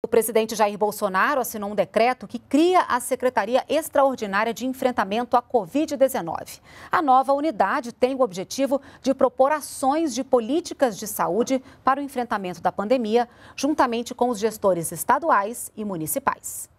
O presidente Jair Bolsonaro assinou um decreto que cria a Secretaria Extraordinária de Enfrentamento à Covid-19. A nova unidade tem o objetivo de propor ações de políticas de saúde para o enfrentamento da pandemia, juntamente com os gestores estaduais e municipais.